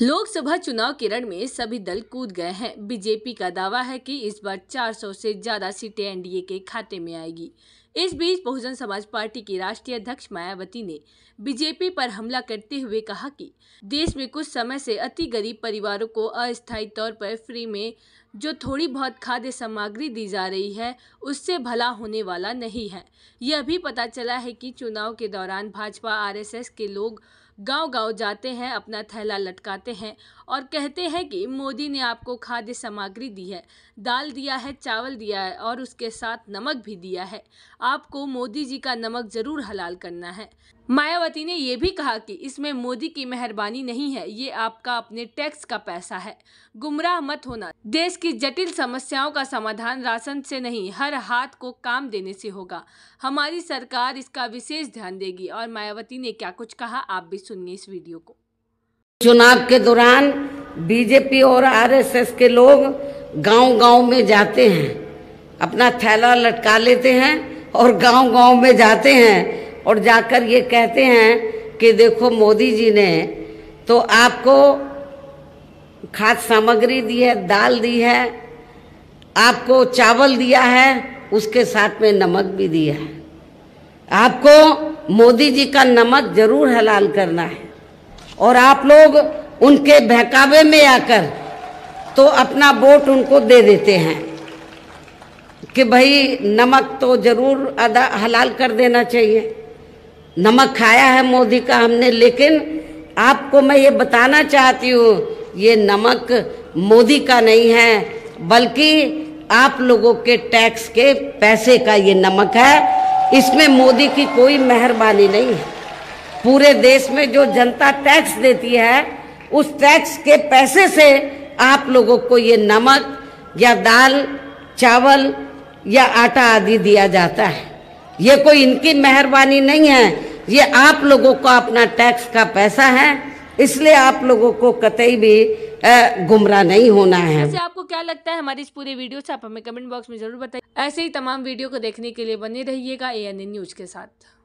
लोकसभा चुनाव के रण में सभी दल कूद गए हैं बीजेपी का दावा है कि इस बार 400 से ज्यादा सीटें एनडीए के खाते में आएगी इस बीच बहुजन समाज पार्टी की राष्ट्रीय अध्यक्ष मायावती ने बीजेपी पर हमला करते हुए कहा कि देश में कुछ समय से अति गरीब परिवारों को अस्थायी तौर पर फ्री में जो थोड़ी बहुत खाद्य सामग्री दी जा रही है उससे भला होने वाला नहीं है यह भी पता चला है कि चुनाव के दौरान भाजपा आरएसएस के लोग गांव-गांव जाते हैं अपना थैला लटकाते हैं और कहते हैं कि मोदी ने आपको खाद्य सामग्री दी है दाल दिया है चावल दिया है और उसके साथ नमक भी दिया है आपको मोदी जी का नमक ज़रूर हलाल करना है मायावती ने यह भी कहा कि इसमें मोदी की मेहरबानी नहीं है ये आपका अपने टैक्स का पैसा है गुमराह मत होना देश की जटिल समस्याओं का समाधान राशन से नहीं हर हाथ को काम देने से होगा हमारी सरकार इसका विशेष ध्यान देगी और मायावती ने क्या कुछ कहा आप भी सुनिए इस वीडियो को चुनाव के दौरान बीजेपी और आर के लोग गाँव गाँव में जाते हैं अपना थैला लटका लेते हैं और गाँव गाँव में जाते हैं और जाकर ये कहते हैं कि देखो मोदी जी ने तो आपको खाद सामग्री दी है दाल दी है आपको चावल दिया है उसके साथ में नमक भी दिया है आपको मोदी जी का नमक जरूर हलाल करना है और आप लोग उनके बहकावे में आकर तो अपना वोट उनको दे देते हैं कि भाई नमक तो जरूर अदा हलाल कर देना चाहिए नमक खाया है मोदी का हमने लेकिन आपको मैं ये बताना चाहती हूँ ये नमक मोदी का नहीं है बल्कि आप लोगों के टैक्स के पैसे का ये नमक है इसमें मोदी की कोई मेहरबानी नहीं है पूरे देश में जो जनता टैक्स देती है उस टैक्स के पैसे से आप लोगों को ये नमक या दाल चावल या आटा आदि दिया जाता है ये कोई इनकी मेहरबानी नहीं है ये आप लोगों का अपना टैक्स का पैसा है इसलिए आप लोगों को कतई भी गुमराह नहीं होना है वैसे आपको क्या लगता है हमारी इस पूरे वीडियो से आप हमें कमेंट बॉक्स में जरूर बताइए ऐसे ही तमाम वीडियो को देखने के लिए बने रहिएगा ए न्यूज के साथ